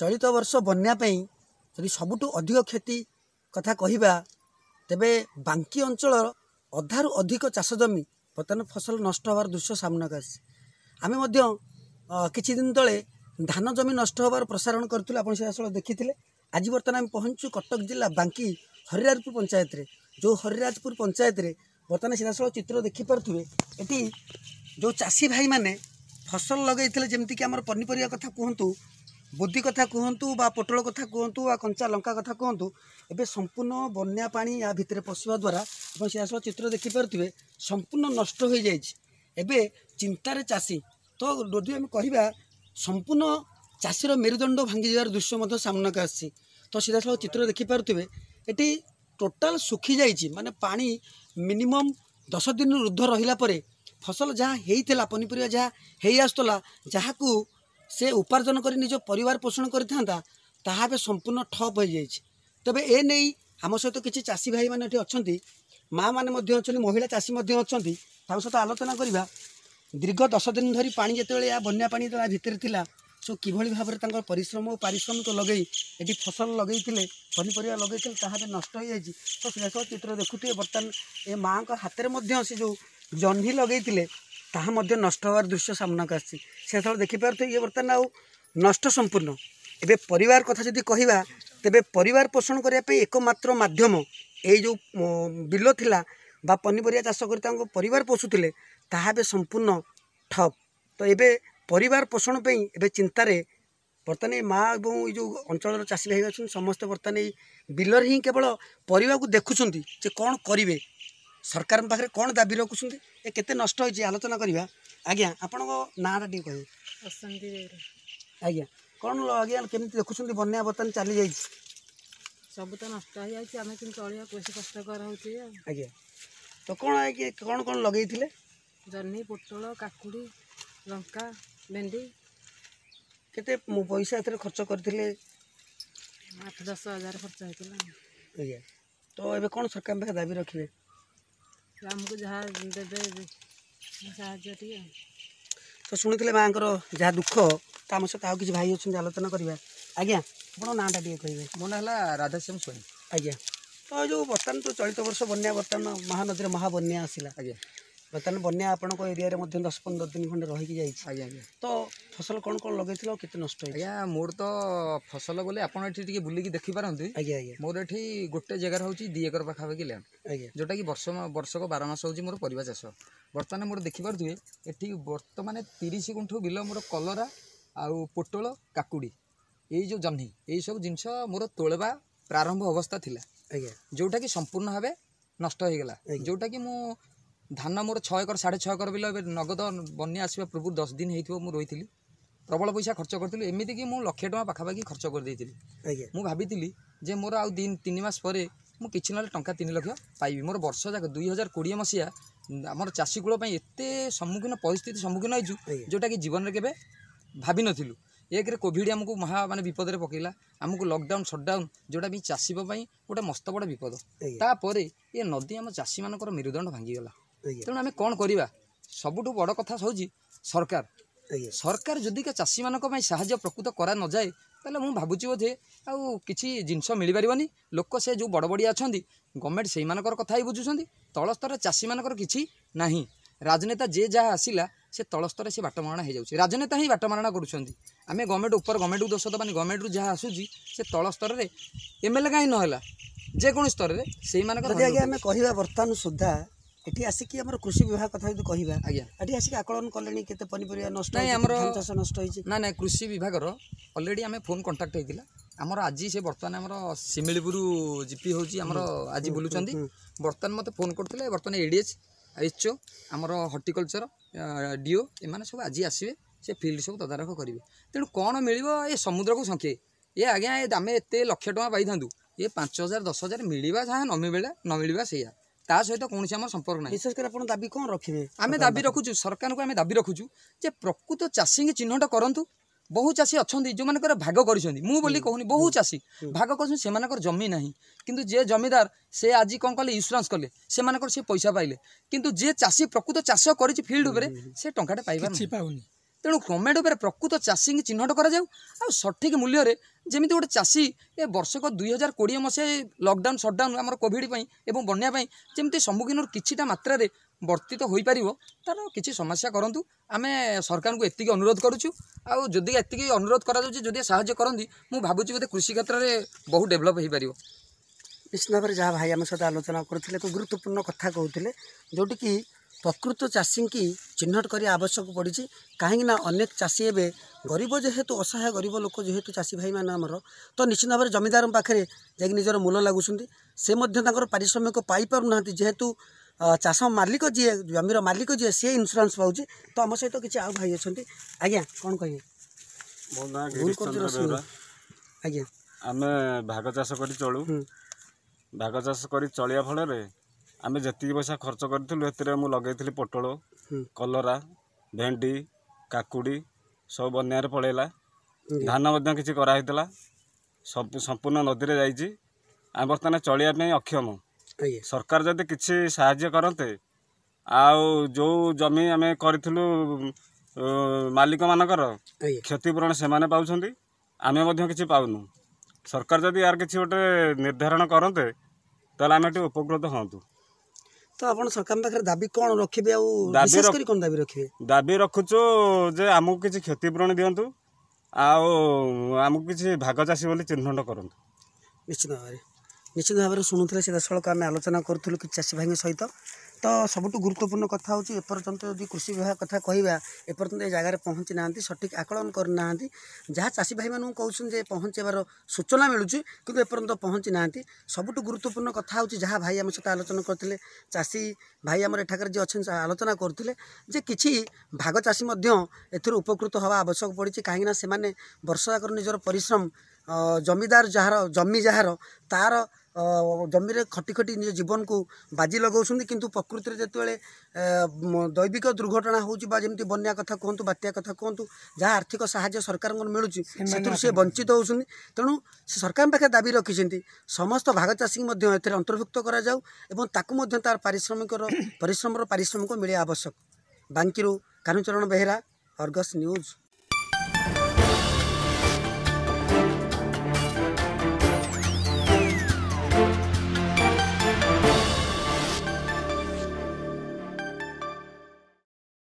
ଚଳିତ ବର୍ଷ ବନ୍ୟା ପାଇଁ ଯଦି ସବୁଠୁ ଅଧିକ କ୍ଷତି କଥା କହିବା ତେବେ ବାଙ୍କୀ ଅଞ୍ଚଳର ଅଧାରୁ ଅଧିକ ଚାଷ ଜମି ବର୍ତ୍ତମାନ ଫସଲ ନଷ୍ଟ ହେବାର ଦୃଶ୍ୟ ସାମ୍ନାକୁ ଆସିଛି ଆମେ ମଧ୍ୟ କିଛି ଦିନ ତଳେ ଧାନ ଜମି ନଷ୍ଟ ହେବାର ପ୍ରସାରଣ କରିଥିଲୁ ଆପଣ ସିଧାସଳଖ ଦେଖିଥିଲେ ଆଜି ବର୍ତ୍ତମାନ ଆମେ ପହଞ୍ଚୁ କଟକ ଜିଲ୍ଲା ବାଙ୍କୀ ହରିରାଜପୁର ପଞ୍ଚାୟତରେ ଯେଉଁ ହରିରାଜପୁର ପଞ୍ଚାୟତରେ ବର୍ତ୍ତମାନ ସିଧାସଳଖ ଚିତ୍ର ଦେଖିପାରୁଥିବେ ଏଠି ଯେଉଁ ଚାଷୀ ଭାଇମାନେ ଫସଲ ଲଗାଇଥିଲେ ଯେମିତିକି ଆମର ପନିପରିବା କଥା କୁହନ୍ତୁ ବୁଦ୍ଧି କଥା କୁହନ୍ତୁ ବା ପୋଟଳ କଥା କୁହନ୍ତୁ ବା କଞ୍ଚା ଲଙ୍କା କଥା କୁହନ୍ତୁ ଏବେ ସମ୍ପୂର୍ଣ୍ଣ ବନ୍ୟା ପାଣି ୟା ଭିତରେ ପଶିବା ଦ୍ୱାରା ଆପଣ ସେ ଆସିବା ଚିତ୍ର ଦେଖିପାରୁଥିବେ ସମ୍ପୂର୍ଣ୍ଣ ନଷ୍ଟ ହୋଇଯାଇଛି ଏବେ ଚିନ୍ତାରେ ଚାଷୀ ତ ଯଦି ଆମେ କହିବା ସମ୍ପୂର୍ଣ୍ଣ ଚାଷୀର ମେରୁଦଣ୍ଡ ଭାଙ୍ଗିଯିବାର ଦୃଶ୍ୟ ମଧ୍ୟ ସାମ୍ନାକୁ ଆସିଛି ତ ସିଧାସଳଖ ଚିତ୍ର ଦେଖିପାରୁଥିବେ ଏଠି ଟୋଟାଲ୍ ଶୁଖିଯାଇଛି ମାନେ ପାଣି ମିନିମମ୍ ଦଶ ଦିନରୁ ଉର୍ଦ୍ଧ ରହିଲା ପରେ ଫସଲ ଯାହା ହେଇଥିଲା ପନିପରିବା ଯାହା ହେଇ ଆସୁଥିଲା ଯାହାକୁ ସେ ଉପାର୍ଜନ କରି ନିଜ ପରିବାର ପୋଷଣ କରିଥାନ୍ତା ତାହା ଏବେ ସମ୍ପୂର୍ଣ୍ଣ ଠପ୍ ହୋଇଯାଇଛି ତେବେ ଏ ନେଇ ଆମ ସହିତ କିଛି ଚାଷୀ ଭାଇମାନେ ଏଠି ଅଛନ୍ତି ମାଆମାନେ ମଧ୍ୟ ଅଛନ୍ତି ମହିଳା ଚାଷୀ ମଧ୍ୟ ଅଛନ୍ତି ତାଙ୍କ ସହିତ ଆଲୋଚନା କରିବା ଦୀର୍ଘ ଦଶ ଦିନ ଧରି ପାଣି ଯେତେବେଳେ ଏହା ବନ୍ୟା ପାଣି ଯେତେବେଳେ ଭିତରେ ଥିଲା ସବୁ କିଭଳି ଭାବରେ ତାଙ୍କର ପରିଶ୍ରମ ଓ ପାରିଶ୍ରମିକ ଲଗାଇ ଏଠି ଫସଲ ଲଗାଇଥିଲେ ପନିପରିବା ଲଗାଇଥିଲେ ତାହା ଏବେ ନଷ୍ଟ ହୋଇଯାଇଛି ତ ସେ ସବୁ ଚିତ୍ର ଦେଖୁଥିବେ ବର୍ତ୍ତମାନ ଏ ମାଆଙ୍କ ହାତରେ ମଧ୍ୟ ସେ ଯେଉଁ ଜହ୍ନି ଲଗାଇଥିଲେ ତାହା ମଧ୍ୟ ନଷ୍ଟ ହେବାର ଦୃଶ୍ୟ ସାମ୍ନାକୁ ଆସିଛି ସେତେବେଳେ ଦେଖିପାରୁଥିବେ ଇଏ ବର୍ତ୍ତମାନ ଆଉ ନଷ୍ଟ ସମ୍ପୂର୍ଣ୍ଣ ଏବେ ପରିବାର କଥା ଯଦି କହିବା ତେବେ ପରିବାର ପୋଷଣ କରିବା ପାଇଁ ଏକମାତ୍ର ମାଧ୍ୟମ ଏଇ ଯେଉଁ ବିଲ ଥିଲା ବା ପନିପରିବା ଚାଷ କରି ତାଙ୍କ ପରିବାର ପୋଷୁଥିଲେ ତାହା ଏବେ ସମ୍ପୂର୍ଣ୍ଣ ଠପ୍ ତ ଏବେ ପରିବାର ପୋଷଣ ପାଇଁ ଏବେ ଚିନ୍ତାରେ ବର୍ତ୍ତମାନ ଏଇ ମା ଏବଂ ଏଇ ଯେଉଁ ଅଞ୍ଚଳର ଚାଷୀ ଭାଇ ଅଛନ୍ତି ସମସ୍ତେ ବର୍ତ୍ତମାନ ଏଇ ବିଲରେ ହିଁ କେବଳ ପରିବାକୁ ଦେଖୁଛନ୍ତି ଯେ କ'ଣ କରିବେ सरकार पाखे कौन दाबी रखुच्चे के नष्ट आलोचना करवा आज्ञा आपण नाँटा टी कौन आज्ञा के देखुं बनिया बर्तन चली जाइए सब तो नष्ट आम चलिए कष्ट आज्ञा तो कौन आज कौन कौन लगे थे जहनी पोटल काकुड़ी लंका भेडी के पैसा ये खर्च कर आठ दस हजार खर्च होता है तो ये कौन सरकार दाबी रखे ଆମକୁ ଯାହା ଦେବେ ସାହାଯ୍ୟ ଟିକେ ତ ଶୁଣିଥିଲେ ମାଆଙ୍କର ଯାହା ଦୁଃଖ ତା ଆମ ସହିତ ଆଉ କିଛି ଭାଇ ଅଛନ୍ତି ଆଲୋଚନା କରିବା ଆଜ୍ଞା ଆପଣଙ୍କ ନାଁଟା ଟିକେ କହିବେ ମୋ ନାଁ ହେଲା ରାଧାଶ୍ୟାମ ସ୍ୱାଇଁ ଆଜ୍ଞା ତ ଏ ଯେଉଁ ବର୍ତ୍ତମାନ ତ ଚଳିତ ବର୍ଷ ବନ୍ୟା ବର୍ତ୍ତମାନ ମହାନଦୀରେ ମହାବନ୍ୟା ଆସିଲା ଆଜ୍ଞା ବର୍ତ୍ତମାନ ବନ୍ୟା ଆପଣଙ୍କ ଏରିଆରେ ମଧ୍ୟ ଦଶ ପନ୍ଦର ଦିନ ଖଣ୍ଡେ ରହିକି ଯାଇଛି ଆଜ୍ଞା ଆଜ୍ଞା ତ ফসল কোন কোন লগাইছিল কত নষ্ট হয়েছে আজ্ঞা মোর তো ফসল বলে আপন এটি টিকে বুলিকি দেখি পারন্তি আজ্ঞা আজ্ঞা মোর এটি গোটে জায়গা হচ্ছে দুই একর পাখা পাখাপাখি ল্যান্ড আজ্ঞা যেটা কি বর্ষ বর্ষক বার মাস হচ্ছে মোর পরিবা চাষ বর্তমানে মোর দেখি দেখিপারুথিবে এটি বর্তমানে তিরিশ গুণ্ঠ বিল মোর কলরা ଆଉ ପୋଟଳ এই ଏଇ ଯେଉଁ ଜହ୍ନି ଏଇସବୁ ଜିନିଷ ମୋର ତୋଳବା ପ୍ରାରମ୍ଭ ଅବସ୍ଥା ଥିଲା ଆଜ୍ଞା ଯେଉଁଟାକି ସମ୍ପୂର୍ଣ୍ଣ ଭାବେ ନଷ୍ଟ ହୋଇଗଲା ଯେଉଁଟାକି ମୁଁ ଧାନ ମୋର ଛଅ ଏକର ସାଢ଼େ ଛଅ ଏକର ବିଲ ଏବେ ନଗଦ ବନ୍ୟା ଆସିବା ପୂର୍ବରୁ ଦଶ ଦିନ ହେଇଥିବ ମୁଁ ରହିଥିଲି ପ୍ରବଳ ପଇସା ଖର୍ଚ୍ଚ କରିଥିଲି ଏମିତିକି ମୁଁ ଲକ୍ଷେ ଟଙ୍କା ପାଖାପାଖି ଖର୍ଚ୍ଚ କରିଦେଇଥିଲି ମୁଁ ଭାବିଥିଲି ଯେ ମୋର ଆଉ ତିନି ମାସ ପରେ ମୁଁ କିଛି ନହେଲେ ଟଙ୍କା ତିନି ଲକ୍ଷ ପାଇବି ମୋର ବର୍ଷ ଯାକ ଦୁଇ ହଜାର କୋଡ଼ିଏ ମସିହା ଆମର ଚାଷୀକୂଳ ପାଇଁ ଏତେ ସମ୍ମୁଖୀନ ପରିସ୍ଥିତି ସମ୍ମୁଖୀନ ହେଇଛୁ ଯେଉଁଟାକି ଜୀବନରେ କେବେ ଭାବିନଥିଲୁ ଏକରେ କୋଭିଡ଼ ଆମକୁ ମହା ମାନେ ବିପଦରେ ପକାଇଲା ଆମକୁ ଲକଡାଉନ୍ ସଟ୍ଡାଉନ୍ ଯେଉଁଟା ବି ଚାଷୀଙ୍କ ପାଇଁ ଗୋଟେ ମସ୍ତ ବଡ଼ ବିପଦ ତାପରେ ଏ ନଦୀ ଆମ ଚାଷୀମାନଙ୍କର ମେରୁଦଣ୍ଡ ଭାଙ୍ଗିଗଲା ତେଣୁ ଆମେ କ'ଣ କରିବା ସବୁଠୁ ବଡ଼ କଥା ହେଉଛି ସରକାର ଆଜ୍ଞା ସରକାର ଯଦିକା ଚାଷୀମାନଙ୍କ ପାଇଁ ସାହାଯ୍ୟ ପ୍ରକୃତ କରା ନଯାଏ ତାହେଲେ ମୁଁ ଭାବୁଛି ବୋଧେ ଆଉ କିଛି ଜିନିଷ ମିଳିପାରିବନି ଲୋକ ସେ ଯେଉଁ ବଡ଼ବଡ଼ିଆ ଅଛନ୍ତି ଗଭର୍ଣ୍ଣମେଣ୍ଟ ସେଇମାନଙ୍କର କଥା ହିଁ ବୁଝୁଛନ୍ତି ତଳସ୍ତରରେ ଚାଷୀମାନଙ୍କର କିଛି ନାହିଁ ରାଜନେତା ଯେ ଯାହା ଆସିଲା ସେ ତଳସ୍ତରରେ ସେ ବାଟମାରଣା ହେଇଯାଉଛି ରାଜନେତା ହିଁ ବାଟମାରଣା କରୁଛନ୍ତି ଆମେ ଗଭର୍ଣ୍ଣମେଣ୍ଟ ଉପର ଗଭର୍ଣ୍ଣମେଣ୍ଟକୁ ଦୋଷ ଦେବାନି ଗଭର୍ଣ୍ଣମେଣ୍ଟରୁ ଯାହା ଆସୁଛି ସେ ତଳ ସ୍ତରରେ ଏମ୍ଏଲ୍ଏ କାହିଁ ନହେଲା ଯେକୌଣସି ସ୍ତରରେ ସେଇମାନଙ୍କର ଯଦି ଆଜ୍ଞା ଆମେ କହିବା ବର୍ତ୍ତମାନ ସୁଦ୍ଧା ଏଠି ଆସିକି ଆମର କୃଷି ବିଭାଗ କଥା ଯଦି କହିବା ଆଜ୍ଞା ଏଠି ଆସିକି ଆକଳନ କଲେଣି କେତେ ପନିପରିବା ନଷ୍ଟ ନାଇଁ ଆମର ଚାଷ ନଷ୍ଟ ହେଇଛି ନା ନାଇଁ କୃଷି ବିଭାଗର ଅଲରେଡ଼ି ଆମେ ଫୋନ୍ କଣ୍ଟାକ୍ଟ ହେଇଥିଲା ଆମର ଆଜି ସେ ବର୍ତ୍ତମାନ ଆମର ଶିମିଳିପୁର ଜିପି ହେଉଛି ଆମର ଆଜି ବୁଲୁଛନ୍ତି ବର୍ତ୍ତମାନ ମୋତେ ଫୋନ୍ କରିଥିଲେ ବର୍ତ୍ତମାନ ଏଡ଼ିଏଚ୍ ଏଚ୍ଓ ଆମର ହର୍ଟିକଲଚର ଡିଓ ଏମାନେ ସବୁ ଆଜି ଆସିବେ ସେ ଫିଲ୍ଡ ସବୁ ତଦାରଖ କରିବେ ତେଣୁ କ'ଣ ମିଳିବ ଏ ସମୁଦ୍ରକୁ ସଂଖେ ଏ ଆଜ୍ଞା ଏ ଆମେ ଏତେ ଲକ୍ଷ ଟଙ୍କା ପାଇଥାନ୍ତୁ ଏ ପାଞ୍ଚ ହଜାର ଦଶ ହଜାର ମିଳିବା ଯାହା ନ ମିଳିଲା ନ ମିଳିବା ସେଇଆ ତା ସହିତ କୌଣସି ଆମର ସମ୍ପର୍କ ନାହିଁ ବିଶେଷ କରି ଆପଣ ଦାବି କ'ଣ ରଖିବେ ଆମେ ଦାବି ରଖୁଛୁ ସରକାରଙ୍କୁ ଆମେ ଦାବି ରଖୁଛୁ ଯେ ପ୍ରକୃତ ଚାଷୀଙ୍କୁ ଚିହ୍ନଟ କରନ୍ତୁ ବହୁ ଚାଷୀ ଅଛନ୍ତି ଯେଉଁମାନଙ୍କର ଭାଗ କରିଛନ୍ତି ମୁଁ ବୋଲି କହୁନି ବହୁ ଚାଷୀ ଭାଗ କରିଛନ୍ତି ସେମାନଙ୍କର ଜମି ନାହିଁ କିନ୍ତୁ ଯିଏ ଜମିଦାର ସେ ଆଜି କ'ଣ କଲେ ଇନ୍ସୁରାନ୍ସ କଲେ ସେମାନଙ୍କର ସେ ପଇସା ପାଇଲେ କିନ୍ତୁ ଯିଏ ଚାଷୀ ପ୍ରକୃତ ଚାଷ କରିଛି ଫିଲ୍ଡ ଉପରେ ସେ ଟଙ୍କାଟେ ପାଇବା ପାଉନି ତେଣୁ କ୍ରୋମେଡ଼ ଉପରେ ପ୍ରକୃତ ଚାଷୀଙ୍କୁ ଚିହ୍ନଟ କରାଯାଉ ଆଉ ସଠିକ୍ ମୂଲ୍ୟରେ ଯେମିତି ଗୋଟେ ଚାଷୀ ଏ ବର୍ଷକ ଦୁଇ ହଜାର କୋଡ଼ିଏ ମସିହା ଲକଡାଉନ୍ ସଟ୍ଡାଉନ୍ ଆମର କୋଭିଡ଼ ପାଇଁ ଏବଂ ବନ୍ୟା ପାଇଁ ଯେମିତି ସମ୍ମୁଖୀନରୁ କିଛିଟା ମାତ୍ରାରେ ବର୍ତ୍ତିତ ହୋଇପାରିବ ତା'ର କିଛି ସମସ୍ୟା କରନ୍ତୁ ଆମେ ସରକାରଙ୍କୁ ଏତିକି ଅନୁରୋଧ କରୁଛୁ ଆଉ ଯଦି ଏତିକି ଅନୁରୋଧ କରାଯାଉଛି ଯଦି ସାହାଯ୍ୟ କରନ୍ତି ମୁଁ ଭାବୁଛି ବୋଧେ କୃଷି କ୍ଷେତ୍ରରେ ବହୁ ଡେଭଲପ୍ ହୋଇପାରିବ ନିଶ୍ଚିତ ଭାବରେ ଯାହା ଭାଇ ଆମ ସହିତ ଆଲୋଚନା କରୁଥିଲେ ଏକ ଗୁରୁତ୍ୱପୂର୍ଣ୍ଣ କଥା କହୁଥିଲେ ଯେଉଁଠିକି ପ୍ରକୃତ ଚାଷୀଙ୍କୁ ଚିହ୍ନଟ କରିବା ଆବଶ୍ୟକ ପଡ଼ିଛି କାହିଁକି ନା ଅନେକ ଚାଷୀ ଏବେ ଗରିବ ଯେହେତୁ ଅସହାୟ ଗରିବ ଲୋକ ଯେହେତୁ ଚାଷୀ ଭାଇମାନେ ଆମର ତ ନିଶ୍ଚିତ ଭାବରେ ଜମିଦାରଙ୍କ ପାଖରେ ଯାଇକି ନିଜର ମୂଲ ଲାଗୁଛନ୍ତି ସେ ମଧ୍ୟ ତାଙ୍କର ପାରିଶ୍ରମିକ ପାଇପାରୁନାହାନ୍ତି ଯେହେତୁ ଚାଷ ମାଲିକ ଯିଏ ଜମିର ମାଲିକ ଯିଏ ସିଏ ଇନ୍ସୁରାନ୍ସ ପାଉଛି ତ ଆମ ସହିତ କିଛି ଆଉ ଭାଇ ଅଛନ୍ତି ଆଜ୍ଞା କ'ଣ କହିବେ ଆଜ୍ଞା ଆମେ ଭାଗ ଚାଷ କରି ଚଳୁ ଭାଗ ଚାଷ କରି ଚଳିବା ଫଳରେ ଆମେ ଯେତିକି ପଇସା ଖର୍ଚ୍ଚ କରିଥିଲୁ ସେଥିରେ ମୁଁ ଲଗେଇଥିଲି ପୋଟଳ କଲରା ଭେଣ୍ଡି କାକୁଡ଼ି ସବୁ ବନ୍ୟାରେ ପଳେଇଲା ଧାନ ମଧ୍ୟ କିଛି କରାହେଇଥିଲା ସମ୍ପୂର୍ଣ୍ଣ ନଦୀରେ ଯାଇଛି ଆମେ ବର୍ତ୍ତମାନ ଚଳିବା ପାଇଁ ଅକ୍ଷମ ସରକାର ଯଦି କିଛି ସାହାଯ୍ୟ କରନ୍ତେ ଆଉ ଯେଉଁ ଜମି ଆମେ କରିଥିଲୁ ମାଲିକମାନଙ୍କର କ୍ଷତିପୂରଣ ସେମାନେ ପାଉଛନ୍ତି ଆମେ ମଧ୍ୟ କିଛି ପାଉନୁ ସରକାର ଯଦି ଏହାର କିଛି ଗୋଟେ ନିର୍ଦ୍ଧାରଣ କରନ୍ତେ ତାହେଲେ ଆମେ ଏଠି ଉପକୃତ ହୁଅନ୍ତୁ ତ ଆପଣ ସରକାର ପାଖରେ ଦାବି କଣ ରଖିବେ ଆଉ ବିଶେଷ କରି କଣ ଦାବି ରଖିବେ ଦାବି ରଖୁଛୁ ଯେ ଆମକୁ କିଛି କ୍ଷତିପୂରଣ ଦିଅନ୍ତୁ ଆଉ ଆମକୁ କିଛି ଭାଗ ଚାଷୀ ବୋଲି ଚିହ୍ନଟ କରନ୍ତୁ ନିଶ୍ଚିତ ଭାବରେ ନିଶ୍ଚିତ ଭାବରେ ଶୁଣୁଥିଲେ ସିଧାସଳଖ ଆମେ ଆଲୋଚନା କରୁଥିଲୁ କି ଚାଷୀ ଭାଇଙ୍କ ସହିତ ତ ସବୁଠୁ ଗୁରୁତ୍ୱପୂର୍ଣ୍ଣ କଥା ହେଉଛି ଏପର୍ଯ୍ୟନ୍ତ ଯଦି କୃଷି ବିଭାଗ କଥା କହିବା ଏପର୍ଯ୍ୟନ୍ତ ଏ ଜାଗାରେ ପହଞ୍ଚି ନାହାନ୍ତି ସଠିକ୍ ଆକଳନ କରିନାହାନ୍ତି ଯାହା ଚାଷୀ ଭାଇମାନଙ୍କୁ କହୁଛନ୍ତି ଯେ ପହଞ୍ଚାଇବାର ସୂଚନା ମିଳୁଛି କିନ୍ତୁ ଏପର୍ଯ୍ୟନ୍ତ ପହଞ୍ଚି ନାହାନ୍ତି ସବୁଠୁ ଗୁରୁତ୍ୱପୂର୍ଣ୍ଣ କଥା ହେଉଛି ଯାହା ଭାଇ ଆମ ସହିତ ଆଲୋଚନା କରିଥିଲେ ଚାଷୀ ଭାଇ ଆମର ଏଠାକାର ଯିଏ ଅଛନ୍ତି ଆଲୋଚନା କରୁଥିଲେ ଯେ କିଛି ଭାଗ ଚାଷୀ ମଧ୍ୟ ଏଥିରୁ ଉପକୃତ ହେବା ଆବଶ୍ୟକ ପଡ଼ିଛି କାହିଁକିନା ସେମାନେ ବର୍ଷ ବର୍ଷଯାକର ନିଜର ପରିଶ୍ରମ ଜମିଦାର ଯାହାର ଜମି ଯାହାର ତା'ର ଜମିରେ ଖଟି ଖଟି ନିଜ ଜୀବନକୁ ବାଜି ଲଗାଉଛନ୍ତି କିନ୍ତୁ ପ୍ରକୃତିରେ ଯେତେବେଳେ ଦୈବିକ ଦୁର୍ଘଟଣା ହେଉଛି ବା ଯେମିତି ବନ୍ୟା କଥା କୁହନ୍ତୁ ବାତ୍ୟା କଥା କୁହନ୍ତୁ ଯାହା ଆର୍ଥିକ ସାହାଯ୍ୟ ସରକାରଙ୍କର ମିଳୁଛି ସେଥିରୁ ସେ ବଞ୍ଚିତ ହେଉଛନ୍ତି ତେଣୁ ସେ ସରକାରଙ୍କ ପାଖରେ ଦାବି ରଖିଛନ୍ତି ସମସ୍ତ ଭାଗ ଚାଷୀଙ୍କୁ ମଧ୍ୟ ଏଥିରେ ଅନ୍ତର୍ଭୁକ୍ତ କରାଯାଉ ଏବଂ ତାକୁ ମଧ୍ୟ ତା'ର ପାରିଶ୍ରମିକର ପରିଶ୍ରମର ପାରିଶ୍ରମିକ ମିଳିବା ଆବଶ୍ୟକ ବାଙ୍କିରୁ କାହ୍ନୁଚରଣ ବେହେରା ଅର୍ଗସ୍ ନ୍ୟୁଜ୍